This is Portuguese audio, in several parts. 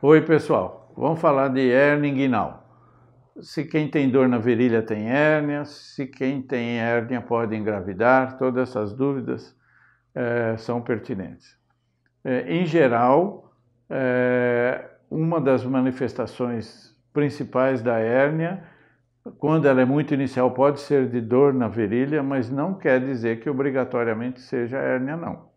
Oi, pessoal. Vamos falar de hernia inguinal. Se quem tem dor na virilha tem hérnia, se quem tem hérnia pode engravidar, todas essas dúvidas é, são pertinentes. É, em geral, é, uma das manifestações principais da hérnia, quando ela é muito inicial, pode ser de dor na virilha, mas não quer dizer que obrigatoriamente seja hérnia, não.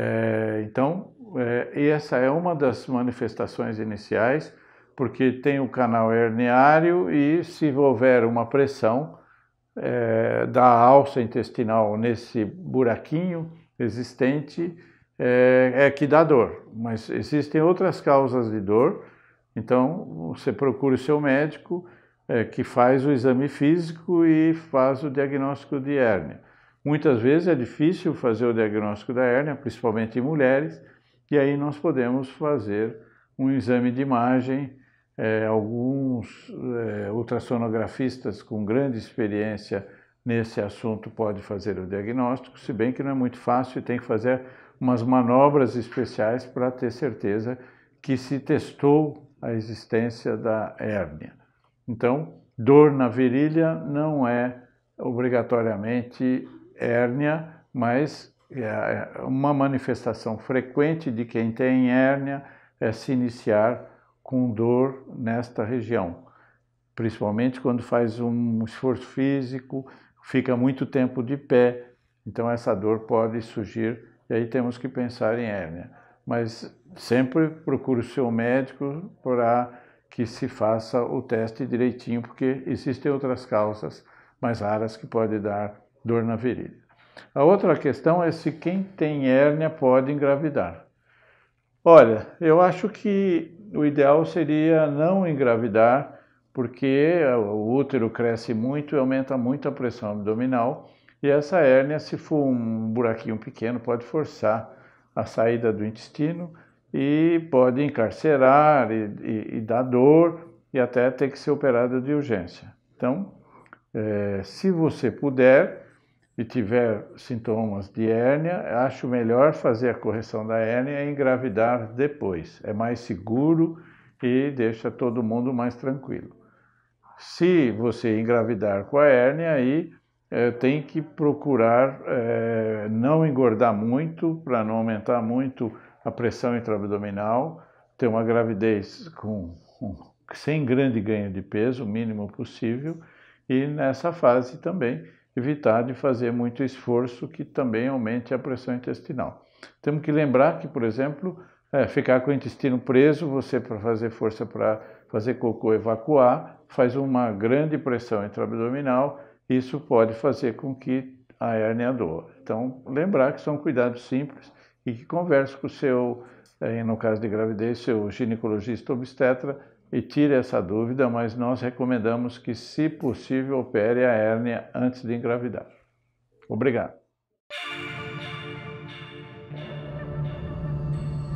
É, então, é, essa é uma das manifestações iniciais, porque tem o canal herniário e se houver uma pressão é, da alça intestinal nesse buraquinho existente, é, é que dá dor. Mas existem outras causas de dor, então você procura o seu médico, é, que faz o exame físico e faz o diagnóstico de hérnia. Muitas vezes é difícil fazer o diagnóstico da hérnia, principalmente em mulheres, e aí nós podemos fazer um exame de imagem. É, alguns é, ultrassonografistas com grande experiência nesse assunto pode fazer o diagnóstico, se bem que não é muito fácil e tem que fazer umas manobras especiais para ter certeza que se testou a existência da hérnia. Então, dor na virilha não é obrigatoriamente hérnia, mas é, é uma manifestação frequente de quem tem hérnia é se iniciar com dor nesta região, principalmente quando faz um esforço físico, fica muito tempo de pé, então essa dor pode surgir e aí temos que pensar em hérnia. Mas sempre procure o seu médico para que se faça o teste direitinho, porque existem outras causas mais raras que podem dar dor na virilha. A outra questão é se quem tem hérnia pode engravidar. Olha, eu acho que o ideal seria não engravidar, porque o útero cresce muito e aumenta muito a pressão abdominal, e essa hérnia, se for um buraquinho pequeno, pode forçar a saída do intestino e pode encarcerar e, e, e dar dor e até ter que ser operada de urgência. Então, é, se você puder, e tiver sintomas de hérnia, acho melhor fazer a correção da hérnia e engravidar depois. É mais seguro e deixa todo mundo mais tranquilo. Se você engravidar com a hérnia, aí é, tem que procurar é, não engordar muito, para não aumentar muito a pressão intraabdominal, ter uma gravidez com, com, sem grande ganho de peso, o mínimo possível, e nessa fase também evitar de fazer muito esforço que também aumente a pressão intestinal. Temos que lembrar que, por exemplo, é, ficar com o intestino preso, você para fazer força para fazer cocô evacuar, faz uma grande pressão intraabdominal, isso pode fazer com que a hérnia doa. Então, lembrar que são cuidados simples e que converse com o seu no caso de gravidez, seu ginecologista obstetra e tire essa dúvida, mas nós recomendamos que, se possível, opere a hérnia antes de engravidar. Obrigado.